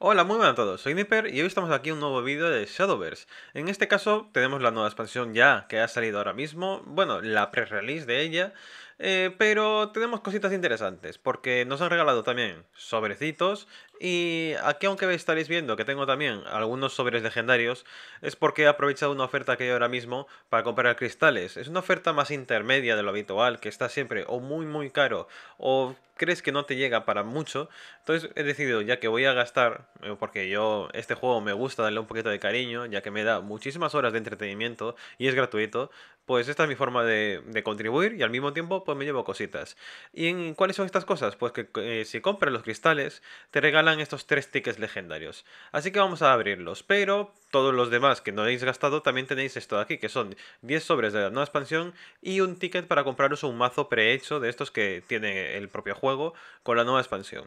Hola, muy buenas a todos, soy Nipper y hoy estamos aquí en un nuevo vídeo de Shadowverse. En este caso tenemos la nueva expansión ya que ha salido ahora mismo, bueno, la pre-release de ella, eh, pero tenemos cositas interesantes, porque nos han regalado también sobrecitos. Y aquí, aunque estaréis viendo que tengo también algunos sobres legendarios, es porque he aprovechado una oferta que hay ahora mismo para comprar cristales. Es una oferta más intermedia de lo habitual, que está siempre o muy, muy caro, o crees que no te llega para mucho. Entonces he decidido, ya que voy a gastar, eh, porque yo este juego me gusta darle un poquito de cariño, ya que me da muchísimas horas de entretenimiento y es gratuito, pues esta es mi forma de, de contribuir y al mismo tiempo pues me llevo cositas. ¿Y en cuáles son estas cosas? Pues que eh, si compras los cristales, te regalan estos tres tickets legendarios. Así que vamos a abrirlos, pero todos los demás que no habéis gastado también tenéis esto de aquí, que son 10 sobres de la nueva expansión y un ticket para compraros un mazo prehecho de estos que tiene el propio juego con la nueva expansión.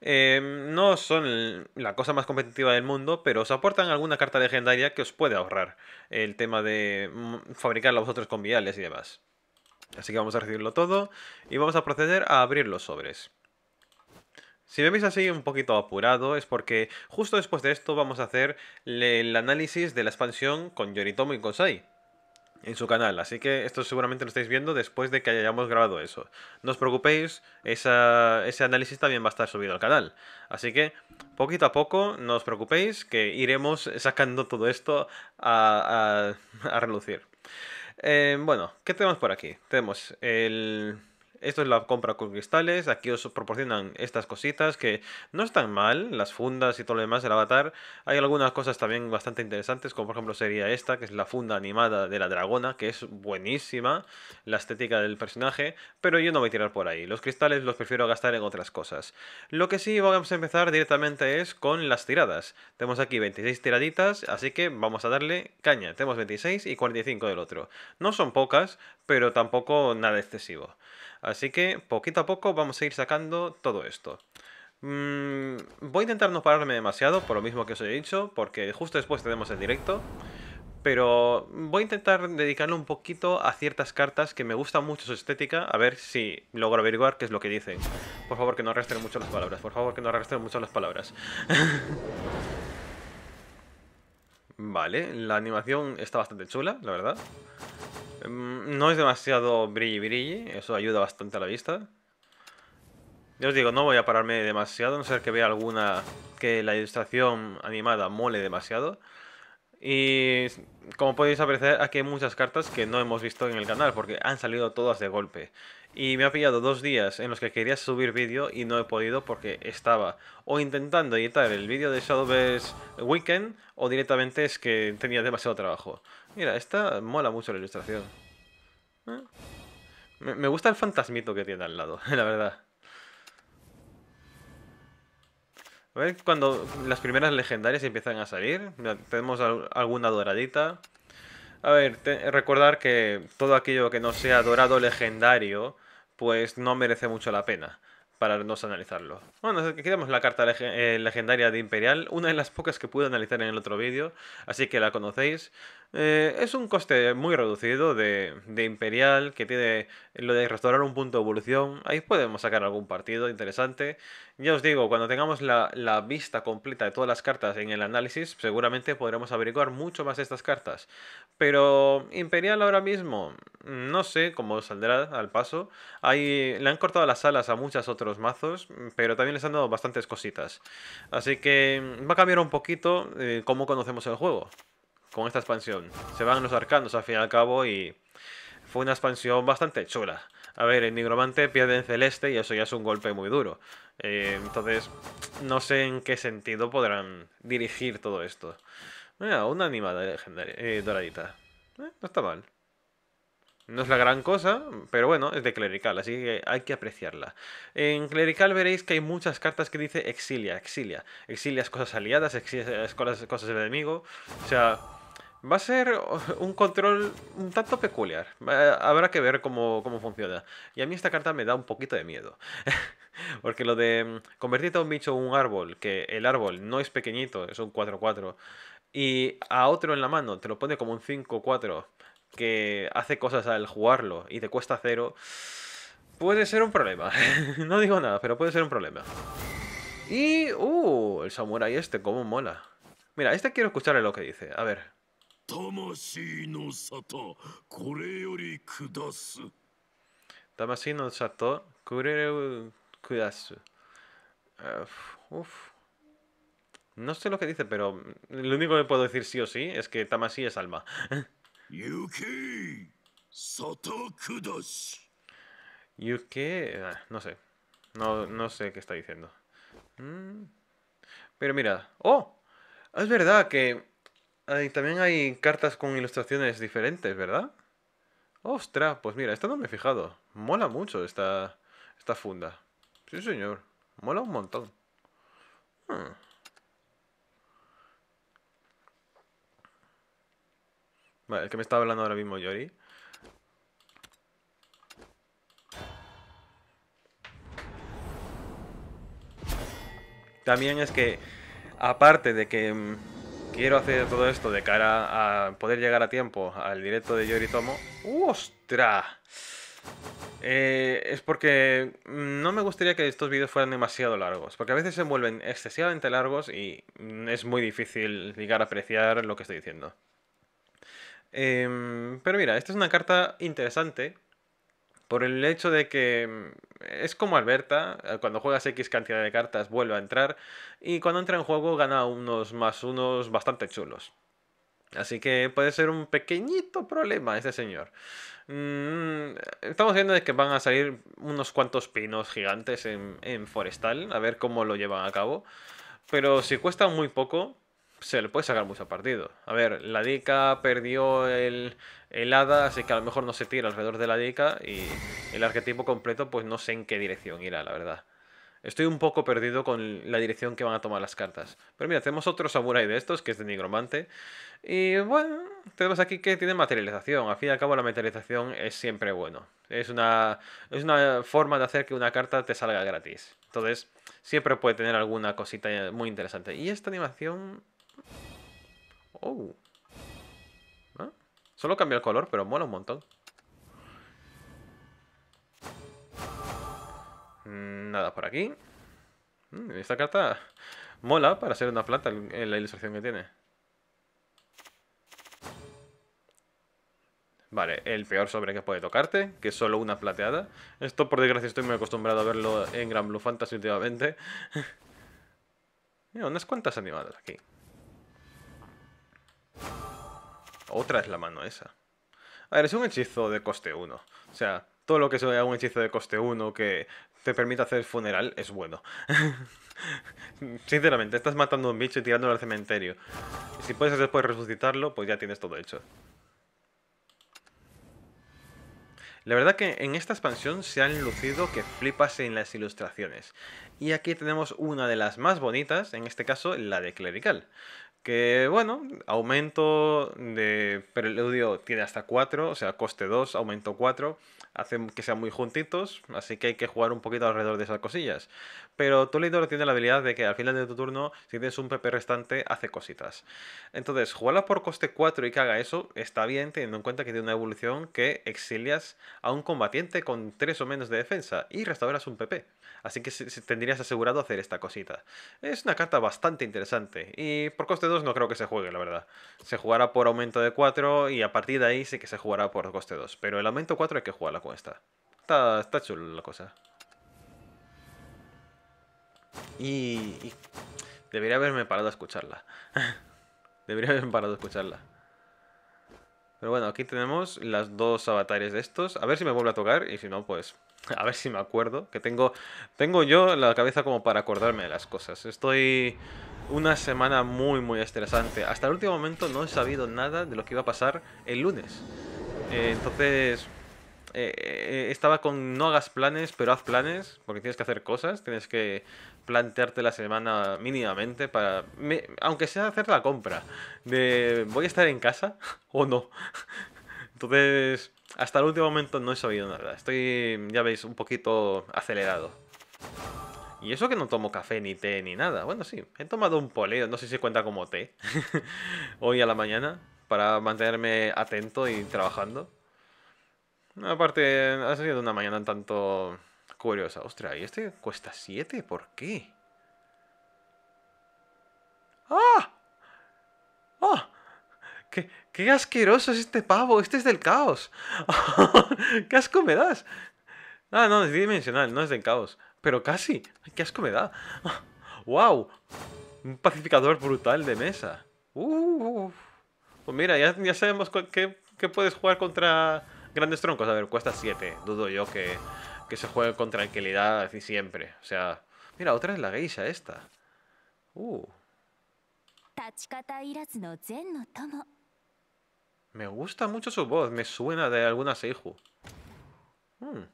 Em, no son la cosa más competitiva del mundo, pero os aportan alguna carta legendaria que os puede ahorrar el tema de mm, fabricarla vosotros con viales y demás. Así que vamos a recibirlo todo y vamos a proceder a abrir los sobres. Si me veis así un poquito apurado es porque justo después de esto vamos a hacer el análisis de la expansión con Yoritomo y Konsai en su canal, así que esto seguramente lo estáis viendo después de que hayamos grabado eso. No os preocupéis, ese análisis también va a estar subido al canal. Así que poquito a poco, no os preocupéis, que iremos sacando todo esto a, a relucir. Eh, bueno, ¿qué tenemos por aquí? Tenemos el esto es la compra con cristales. Aquí os proporcionan estas cositas que no están mal. Las fundas y todo lo demás del avatar. Hay algunas cosas también bastante interesantes. Como por ejemplo sería esta, que es la funda animada de la dragona. Que es buenísima. La estética del personaje. Pero yo no voy a tirar por ahí. Los cristales los prefiero gastar en otras cosas. Lo que sí vamos a empezar directamente es con las tiradas. Tenemos aquí 26 tiraditas. Así que vamos a darle caña. Tenemos 26 y 45 del otro. No son pocas, pero tampoco nada excesivo. Así que poquito a poco vamos a ir sacando todo esto. Mm, voy a intentar no pararme demasiado, por lo mismo que os he dicho, porque justo después tenemos el directo. Pero voy a intentar dedicarle un poquito a ciertas cartas que me gusta mucho su estética, a ver si logro averiguar qué es lo que dicen. Por favor, que no arrastren mucho las palabras, por favor, que no arrastren mucho las palabras. vale, la animación está bastante chula, la verdad. Mm, no es demasiado brilli brilli, eso ayuda bastante a la vista. yo os digo, no voy a pararme demasiado, a no ser que vea alguna que la ilustración animada mole demasiado. Y como podéis apreciar, aquí hay muchas cartas que no hemos visto en el canal, porque han salido todas de golpe. Y me ha pillado dos días en los que quería subir vídeo y no he podido porque estaba o intentando editar el vídeo de Shadowverse Weekend, o directamente es que tenía demasiado trabajo. Mira, esta mola mucho la ilustración. Eh. Me, gusta el fantasmito que tiene al lado, la verdad. A ver cuando las primeras legendarias empiezan a salir. Tenemos alguna doradita. A ver, recordar que todo aquello que no sea dorado legendario, pues no merece mucho la pena para no analizarlo. Bueno, aquí tenemos la carta eh, legendaria de Imperial, una de las pocas que pude analizar en el otro vídeo, así que la conocéis. Eh, es un coste muy reducido de, Imperial, que tiene lo de restaurar un punto de evolución. Ahí podemos sacar algún partido interesante. Ya os digo, cuando tengamos la, vista completa de todas las cartas en el análisis, seguramente podremos averiguar mucho más de estas cartas. Pero Imperial ahora mismo, no sé cómo saldrá al paso. le han cortado las alas a muchos otros mazos, pero también les han dado bastantes cositas. Así que va a cambiar un poquito eh, cómo conocemos el juego con esta expansión. Se van los arcanos al fin y al cabo y fue una expansión bastante chula. A ver, el nigromante pierde en celeste y eso ya es un golpe muy duro. Eh, entonces, no sé en qué sentido podrán dirigir todo esto. Ah, una animada legendaria, eh, doradita. Eh, no está mal. No es la gran cosa, pero bueno, es de clerical, así que hay que apreciarla. En clerical veréis que hay muchas cartas que dice exilia, exilia. es cosas aliadas, Exilia cosas, cosas del enemigo. O sea, Va a ser un control un tanto peculiar. Eh, habrá que ver cómo, funciona. Y a mí esta carta me da un poquito de miedo. Porque lo de mm, convertirte a un bicho un árbol, que el árbol no es pequeñito, es un 4-4, y a otro en la mano te lo pone como un 5-4, que hace cosas al jugarlo y te cuesta cero, puede ser un problema. no digo nada, pero puede ser un problema. Y, uh, el samurai este, cómo mola. Mira, este quiero escuchar lo que dice. A ver sato, yori kudasu. uf. No sé lo que dice, pero lo único que puedo decir sí o sí es que Tamashi es alma. Yuki kudasu. Yuki. Ah, no sé. No, no sé qué está diciendo. Mm. Pero mira. ¡Oh! Es verdad que Ah, también hay cartas con ilustraciones diferentes, ¿verdad? Ostras, pues mira, esta no me he fijado. Mola mucho esta, esta funda. Sí, señor. Mola un montón. Hmm. Vale, el que me está hablando ahora mismo Yori. También es que, aparte de que mm, quiero hacer todo esto de cara a poder llegar a tiempo al directo de Yoritomo... ¡Ostras! Eh, es porque no me gustaría que estos vídeos fueran demasiado largos, porque a veces se vuelven excesivamente largos y es muy difícil llegar a apreciar lo que estoy diciendo. Em, pero mira, esta es una carta interesante por el hecho de que mm, es como Alberta, eh, cuando juegas X cantidad de cartas vuelve a entrar y cuando entra en juego gana unos más unos bastante chulos. Así que puede ser un pequeñito problema este señor. Mm, estamos viendo de que van a salir unos cuantos pinos gigantes en, en forestal, a ver cómo lo llevan a cabo. Pero si cuesta muy poco, se le puede sacar mucho partido. A ver, la Dica perdió el, el hada, así que a lo mejor no se tira alrededor de la Dica y el arquetipo completo pues no sé en qué dirección irá, la verdad. Estoy un poco perdido con la dirección que van a tomar las cartas. Pero mira, tenemos otro samurai de estos, que es de nigromante. Y bueno, tenemos aquí que tiene materialización. Al fin y al cabo la materialización es siempre bueno. Es una, es una forma de hacer que una carta te salga gratis. Entonces, siempre puede tener alguna cosita muy interesante. Y esta animación Oh. ¿Ah? Solo cambia el color, pero mola un montón. Mm, nada por aquí. Mm, esta carta mola para ser una plata en la ilustración que tiene. Vale, el peor sobre que puede tocarte, que es solo una plateada. Esto, por desgracia, estoy muy acostumbrado a verlo en Gran Blue Fantasy últimamente. Mira, unas cuantas animadas aquí. Otra es la mano esa. A ver, es un hechizo de coste 1. O sea, todo lo que sea un hechizo de coste 1 que te permita hacer funeral es bueno. Sinceramente, estás matando a un bicho y tirándolo al cementerio. si puedes después resucitarlo, pues ya tienes todo hecho. La verdad que en esta expansión se han lucido que flipas en las ilustraciones. Y aquí tenemos una de las más bonitas, en este caso la de Clerical. Que bueno, aumento de preludio tiene hasta 4, o sea, coste 2, aumento 4 hacen que sean muy juntitos, así que hay que jugar un poquito alrededor de esas cosillas. Pero Toledo tiene la habilidad de que al final de tu turno, si tienes un PP restante, hace cositas. Entonces, jugarla por coste 4 y que haga eso está bien, teniendo en cuenta que tiene una evolución que exilias a un combatiente con 3 o menos de defensa y restauras un PP. Así que tendrías asegurado hacer esta cosita. Es una carta bastante interesante y por coste 2 no creo que se juegue, la verdad. Se jugará por aumento de 4 y a partir de ahí sí que se jugará por coste 2. Pero el aumento 4 hay que jugarla Está, está chulo la cosa. Y, debería haberme parado a escucharla. debería haberme parado a escucharla. Pero bueno, aquí tenemos las dos avatares de estos. A ver si me vuelve a tocar y si no, pues... A ver si me acuerdo. Que tengo, tengo yo la cabeza como para acordarme de las cosas. Estoy una semana muy, muy estresante. Hasta el último momento no he sabido nada de lo que iba a pasar el lunes. Eh, entonces, eh, eh, estaba con no hagas planes, pero haz planes, porque tienes que hacer cosas, tienes que plantearte la semana mínimamente para, aunque sea hacer la compra, de voy a estar en casa o no. Entonces, hasta el último momento no he sabido nada, estoy, ya veis, un poquito acelerado. Y eso que no tomo café, ni té, ni nada. Bueno, sí, he tomado un poleo, no sé si cuenta como té, hoy a la mañana, para mantenerme atento y trabajando aparte, ha salido una mañana un tanto curiosa. Ostras, ¿y este cuesta 7? ¿Por qué? ¡Ah! ¡Ah! ¡Qué, asqueroso es este pavo! ¡Este es del caos! ¡Qué asco me das! Ah, no, es bidimensional, no es del caos. Pero casi. ¡Qué asco me da! ¡Wow! Un pacificador brutal de mesa. Uh, pues mira, ya, ya sabemos qué, qué puedes jugar contra grandes troncos, a ver, cuesta 7. Dudo yo que, se juegue con tranquilidad Y siempre. O sea, mira, otra es la geisha esta. Uh. Me gusta mucho su voz, me suena de alguna Seiju. Hmm.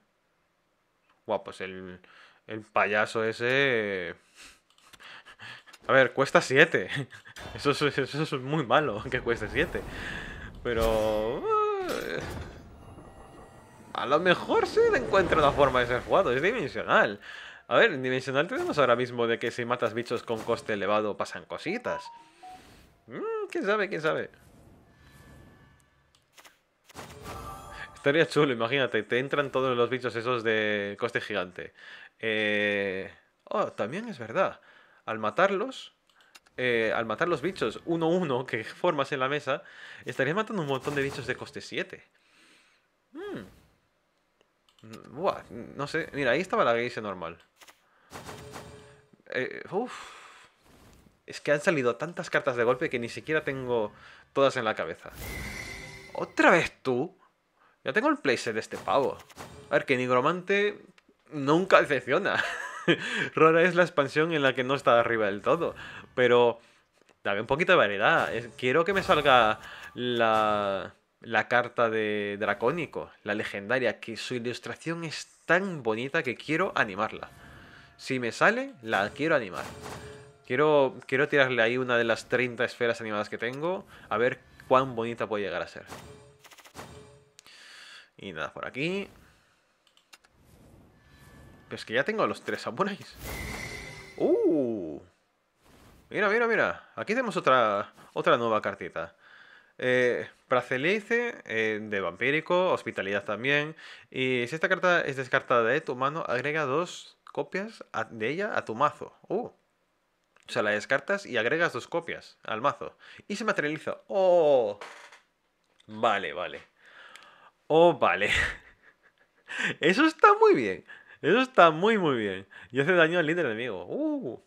Guau, pues el, el payaso ese... A ver, cuesta 7. Eso, es, eso es muy malo, que cueste 7. Pero... Uh, a lo mejor se encuentra una forma de ser jugado, es dimensional. A ver, en dimensional tenemos ahora mismo de que si matas bichos con coste elevado pasan cositas. Mmm, quién sabe, quién sabe. Estaría chulo, imagínate, te entran todos los bichos esos de coste gigante. Eh... Oh, también es verdad. Al matarlos, eh, al matar los bichos uno uno que formas en la mesa, estarías matando un montón de bichos de coste 7. Mmm... Buah, no sé. Mira, ahí estaba la geisha normal. Eh, uf. Es que han salido tantas cartas de golpe que ni siquiera tengo todas en la cabeza. ¿Otra vez tú? Ya tengo el playset de este pavo. A ver, que Nigromante nunca decepciona. Rara es la expansión en la que no está arriba del todo. Pero... Dame un poquito de variedad. Quiero que me salga la la carta de Dracónico, la legendaria, que su ilustración es tan bonita que quiero animarla. Si me sale, la quiero animar. Quiero, quiero tirarle ahí una de las 30 esferas animadas que tengo, a ver cuán bonita puede llegar a ser. Y nada, por aquí. es que ya tengo a los tres samuráis. ¡Uh! Mira, mira, mira. Aquí tenemos otra, otra nueva cartita. Eh, Bracelice eh, de vampírico, hospitalidad también. Y si esta carta es descartada de tu mano, agrega dos copias de ella a tu mazo. Uh. O sea, la descartas y agregas dos copias al mazo. Y se materializa. ¡Oh! Vale, vale. Oh, vale. Eso está muy bien. Eso está muy, muy bien. Y hace daño al líder enemigo. ¡Uh!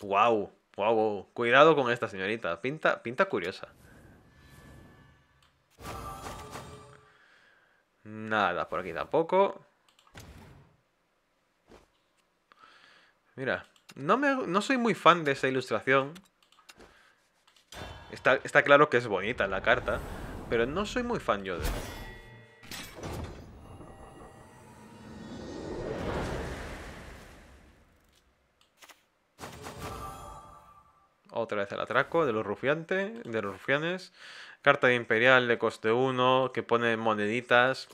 ¡Wow! wow. Cuidado con esta señorita. Pinta, pinta curiosa. Nada, por aquí tampoco. Mira, no, no soy muy fan de esa ilustración. Está, está claro que es bonita la carta, pero no soy muy fan yo de... otra vez el atraco de los rufiantes, de los rufianes. Carta de Imperial de coste 1, que pone moneditas.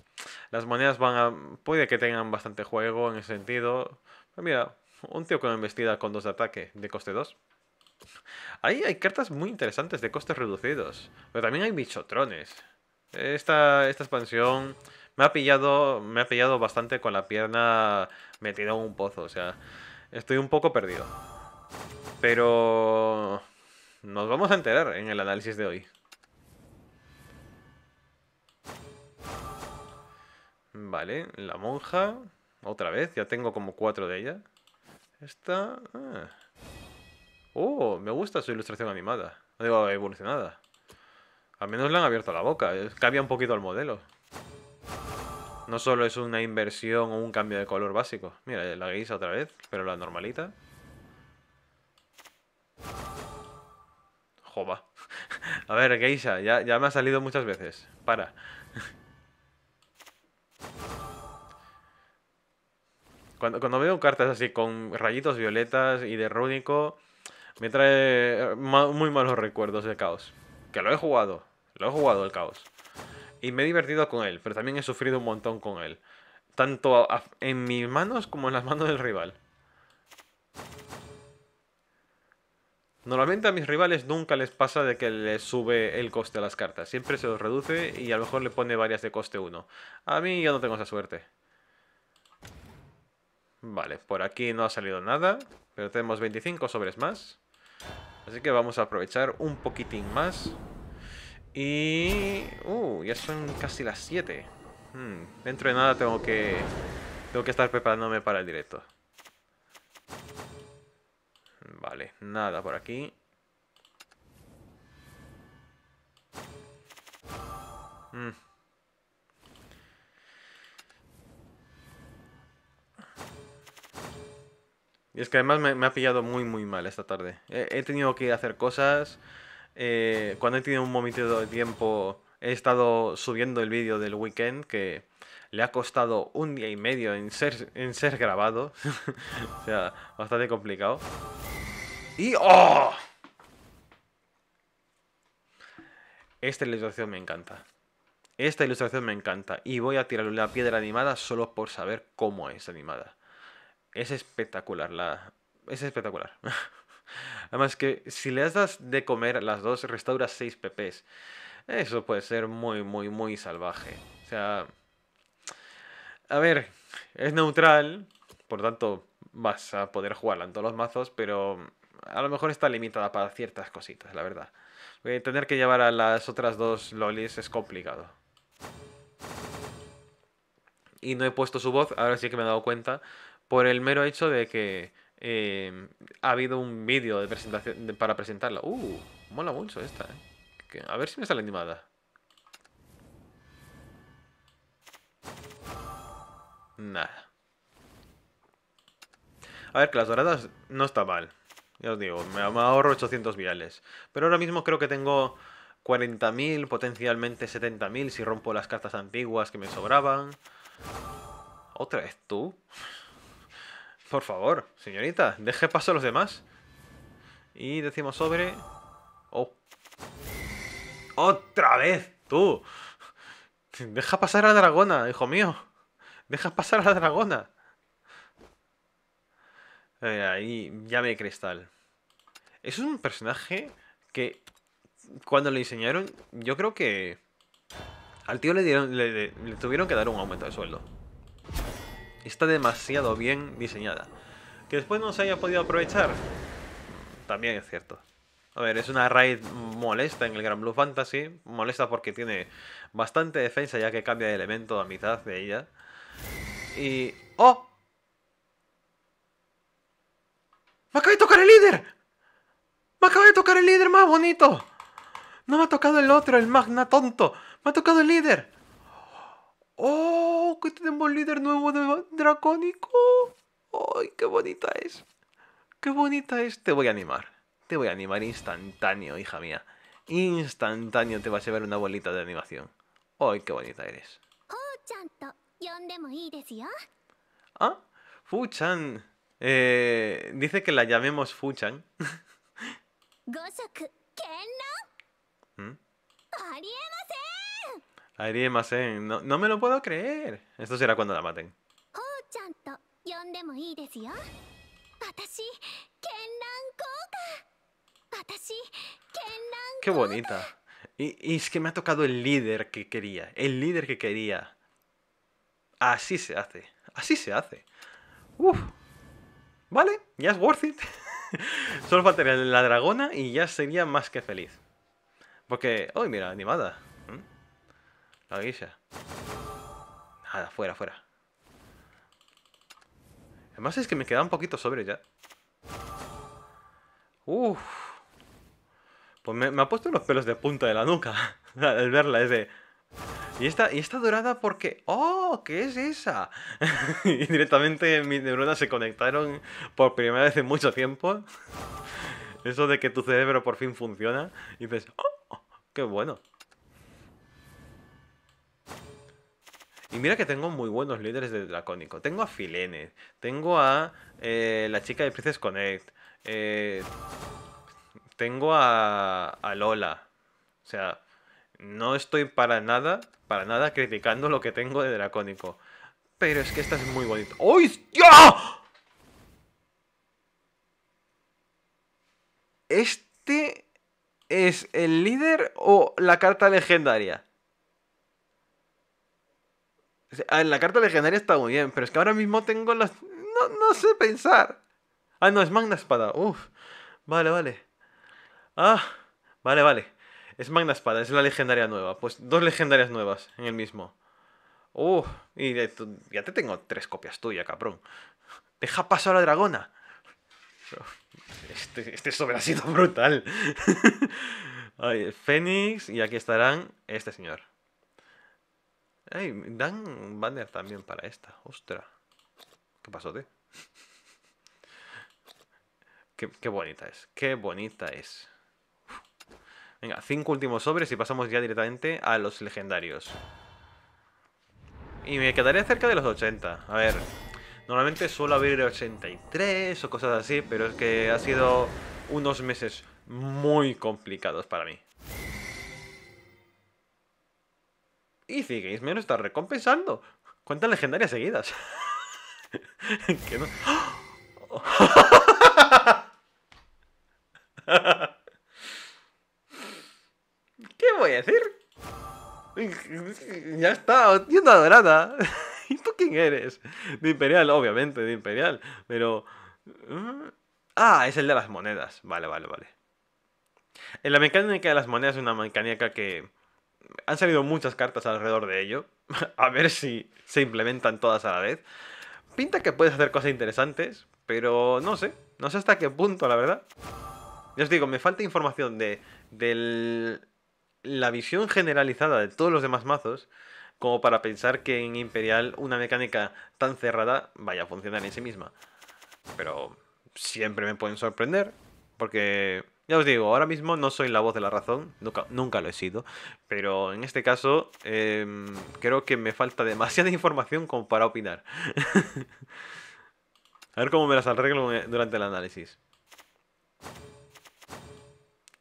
Las monedas van a. puede que tengan bastante juego en ese sentido. mira, un tío con embestida con 2 de ataque de coste 2. Ahí hay cartas muy interesantes de costes reducidos. Pero también hay bichotrones. Esta, esta expansión me ha pillado. Me ha pillado bastante con la pierna metida en un pozo. O sea, estoy un poco perdido. Pero nos vamos a enterar en el análisis de hoy. Vale, la monja. Otra vez, ya tengo como cuatro de ella. Esta... Ah. Oh, me gusta su ilustración animada. Digo, evolucionada. Al menos le han abierto la boca. Cambia un poquito el modelo. No solo es una inversión o un cambio de color básico. Mira, la guisa otra vez, pero la normalita. Joba. A ver, Geisha, ya, ya me ha salido muchas veces. Para. Cuando, cuando, veo cartas así con rayitos violetas y de rúnico, me trae eh, muy malos recuerdos de caos. Que lo he jugado, lo he jugado el caos. Y me he divertido con él, pero también he sufrido un montón con él. Tanto en mis manos como en las manos del rival. Normalmente a mis rivales nunca les pasa de que les sube el coste a las cartas. Siempre se los reduce y a lo mejor le pone varias de coste 1. A mí yo no tengo esa suerte. Vale, por aquí no ha salido nada. Pero tenemos 25 sobres más. Así que vamos a aprovechar un poquitín más. Y... Uh, ya son casi las 7. Hmm, dentro de nada tengo que... Tengo que estar preparándome para el directo. Vale, nada por aquí. Mm. Y es que además me, ha pillado muy muy mal esta tarde. He, tenido que ir a hacer cosas. Eh, cuando he tenido un momento de tiempo he estado subiendo el vídeo del weekend que le ha costado un día y medio en ser, en ser grabado. o sea, bastante complicado. Y ¡oh! Esta ilustración me encanta. Esta ilustración me encanta. Y voy a tirarle la piedra animada solo por saber cómo es animada. Es espectacular la... Es espectacular. Además que si le das de comer las dos, restauras 6 pp's. Eso puede ser muy, muy, muy salvaje. O sea... A ver, es neutral, por tanto vas a poder jugarla en todos los mazos, pero a lo mejor está limitada para ciertas cositas, la verdad. tener que llevar a las otras dos lolis es complicado. Y no he puesto su voz, ahora sí que me he dado cuenta, por el mero hecho de que em, ha habido un vídeo de presentación para presentarla. ¡Uh! Mola mucho esta, eh. A ver si me sale animada. Nada. A ver, que las doradas no está mal. Ya os digo, me ahorro 800 viales. Pero ahora mismo creo que tengo 40.000, potencialmente 70.000 si rompo las cartas antiguas que me sobraban. ¿Otra vez tú? Por favor, señorita, deje paso a los demás. Y decimos sobre... Oh. ¡Otra vez tú! Deja pasar a la dragona, hijo mío. Deja pasar a la dragona. Eh, ahí, llame cristal. Es un personaje que cuando le diseñaron, yo creo que al tío le, dieron, le, tuvieron que dar un aumento de sueldo. Está demasiado bien diseñada. Que después no se haya podido aprovechar, también es cierto. A ver, es una raid molesta en el Gran Blue Fantasy. Molesta porque tiene bastante defensa ya que cambia de elemento a mitad de ella. Y... ¡Oh! ¡Me acaba de tocar el líder! Me acaba de tocar el líder más bonito. No me ha tocado el otro, el magna tonto. Me ha tocado el líder. ¡Oh! Que tenemos líder nuevo dracónico. ¡Ay, qué bonita es! ¡Qué bonita es! Te voy a animar. Te voy a animar instantáneo, hija mía. Instantáneo te vas a ver una bolita de animación. ¡Ay, qué bonita eres! Oh, ah? ¿Ah? Fuchan. Eh, dice que la llamemos Fuchan. 五色絢爛、¿Mm? No, no me lo puedo creer. Esto será cuando la maten. ¡Oh, ¡Qué bonita! Y, y, es que me ha tocado el líder que quería. El líder que quería. Así se hace. Así se hace. Uf. Vale, ya es worth it. Solo faltaría la dragona y ya sería más que feliz. Porque... ¡Uy, mira, animada! ¿Mm? La guisa. Nada, fuera, fuera. Además es que me queda un poquito sobre ya. Uf. Pues me, ha puesto los pelos de punta de la nuca al verla, es de... ¿Y esta, ¿Y esta dorada porque ¡Oh! ¿Qué es esa? y directamente mis neuronas se conectaron por primera vez en mucho tiempo. Eso de que tu cerebro por fin funciona. Y dices, ¡Oh! oh ¡Qué bueno! Y mira que tengo muy buenos líderes de Dracónico. Tengo a Filene, tengo a eh, la chica de Princess Connect, eh, tengo a, a Lola. O sea, no estoy para nada, para nada criticando lo que tengo de dracónico. Pero es que esta es muy bonita. ¡Oh! ¿Este es el líder o la carta legendaria? Ah, la carta legendaria está muy bien, pero es que ahora mismo tengo las... No, no sé pensar. Ah, no, es Magna Espada. Uf. Vale, vale. Ah, vale, vale. Es Magna Espada, es la legendaria nueva. Pues dos legendarias nuevas en el mismo. Uh, y ya te tengo tres copias tuyas, cabrón. Deja paso a la dragona. Este, este, sobre ha sido brutal. Ay, Fénix, y aquí estarán este señor. Ay, dan un banner también para esta. Ostra. ¿Qué pasó, tío? qué bonita es. Qué bonita es. Venga, cinco últimos sobres y pasamos ya directamente a los legendarios. Y me quedaré cerca de los 80. A ver, normalmente suelo abrir 83 o cosas así, pero es que ha sido unos meses muy complicados para mí. Y sigueis, me lo está recompensando. ¿Cuántas legendarias seguidas? no decir? Ya está, tienda dorada. ¿Y tú quién eres? De Imperial, obviamente, de Imperial. Pero... Mm, ah, es el de las monedas. Vale, vale, vale. En la mecánica de las monedas es una mecánica que... Han salido muchas cartas alrededor de ello. A ver si se implementan todas a la vez. Pinta que puedes hacer cosas interesantes, pero no sé. No sé hasta qué punto, la verdad. Ya os digo, me falta información de, del la visión generalizada de todos los demás mazos como para pensar que en Imperial una mecánica tan cerrada vaya a funcionar en sí misma. Pero siempre me pueden sorprender, porque ya os digo, ahora mismo no soy la voz de la razón, nunca, lo he sido, pero en este caso em, creo que me falta demasiada información como para opinar. a ver cómo me las arreglo eh, durante el análisis.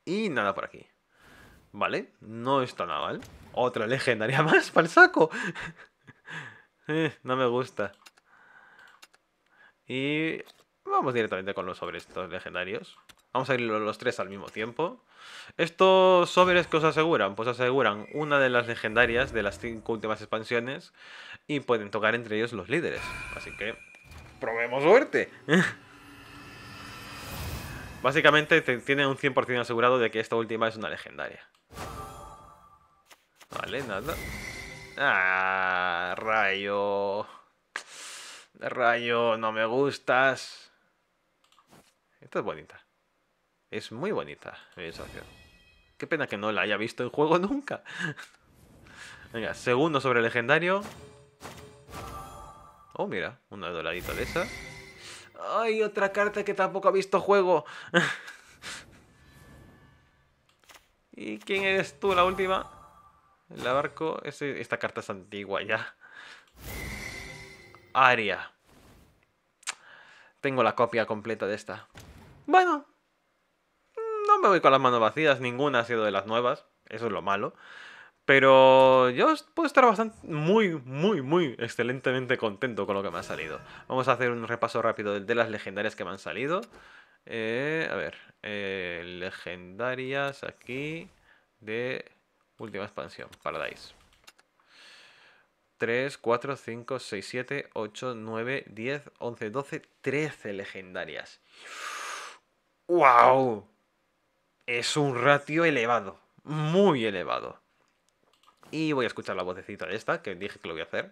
Y nada por aquí. Vale, no está nada mal. Otra legendaria más para el saco. Eh, no me gusta. Y vamos directamente con los sobres estos legendarios. Vamos a ir los tres al mismo tiempo. Estos sobres que os aseguran, pues aseguran una de las legendarias de las cinco últimas expansiones y pueden tocar entre ellos los líderes. Así que probemos suerte. Básicamente tiene un 100% asegurado de que esta última es una legendaria. Vale, nada. Ah, rayo. Rayo, no me gustas. Esta es bonita. Es muy bonita Qué pena que no la haya visto en juego nunca. Venga, segundo sobre legendario. Oh, mira, una doradita de esa. ¡Ay, otra carta que tampoco ha visto juego! ¿Y quién eres tú, la última? La barco... esta carta es antigua ya. Aria. Tengo la copia completa de esta. Bueno. No me voy con las manos vacías. Ninguna ha sido de las nuevas. Eso es lo malo. Pero yo puedo estar bastante, muy, muy, muy excelentemente contento con lo que me ha salido. Vamos a hacer un repaso rápido de las legendarias que me han salido. Eh, a ver, eh, legendarias aquí de última expansión, Paradise. 3, 4, 5, 6, 7, 8, 9, 10, 11, 12, 13 legendarias. ¡Wow! Es un ratio elevado, muy elevado. Y voy a escuchar la vocecita de esta, que dije que lo voy a hacer.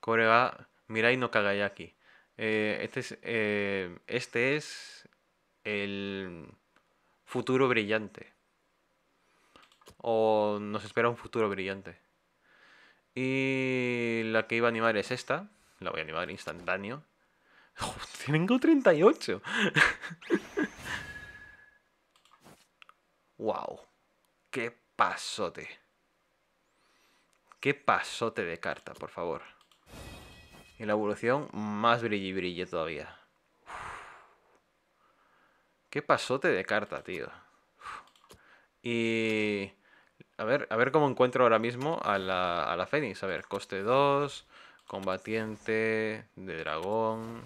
Corea Mirai no Kagayaki. Eh, este, es, eh, este es el futuro brillante. O nos espera un futuro brillante. Y la que iba a animar es esta. La voy a animar instantáneo. tengo 38. wow. Qué pasote. Qué pasote de carta, por favor. Y la evolución más brilli brille todavía. Qué pasote de carta, tío. Y... A ver, a ver cómo encuentro ahora mismo a la, a la A ver, coste 2, combatiente, de dragón.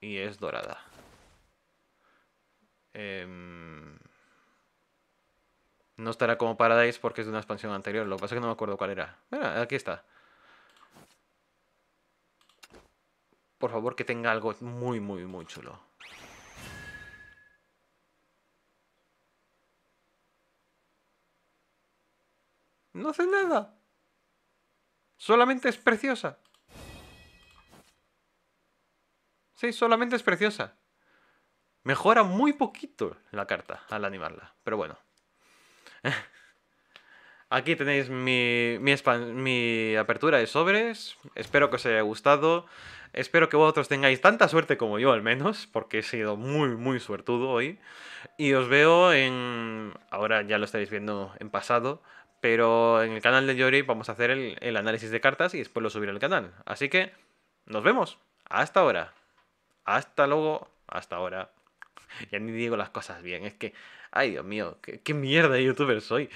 Y es dorada. Eh... No estará como Paradise porque es de una expansión anterior. Lo que pasa es que no me acuerdo cuál era. Mira, aquí está. Por favor, que tenga algo muy, muy, muy chulo. No hace nada. Solamente es preciosa. Sí, solamente es preciosa. Mejora muy poquito la carta al animarla, pero bueno. Aquí tenéis mi, mi, apertura de sobres. Espero que os haya gustado. Espero que vosotros tengáis tanta suerte como yo, al menos, porque he sido muy, muy suertudo hoy. Y os veo en. Ahora ya lo estaréis viendo en pasado, pero en el canal de Yori vamos a hacer el, el análisis de cartas y después lo subiré al canal. Así que nos vemos. Hasta ahora. Hasta luego. Hasta ahora. Ya ni digo las cosas bien, es que Ay, Dios mío, qué, mierda de youtuber soy.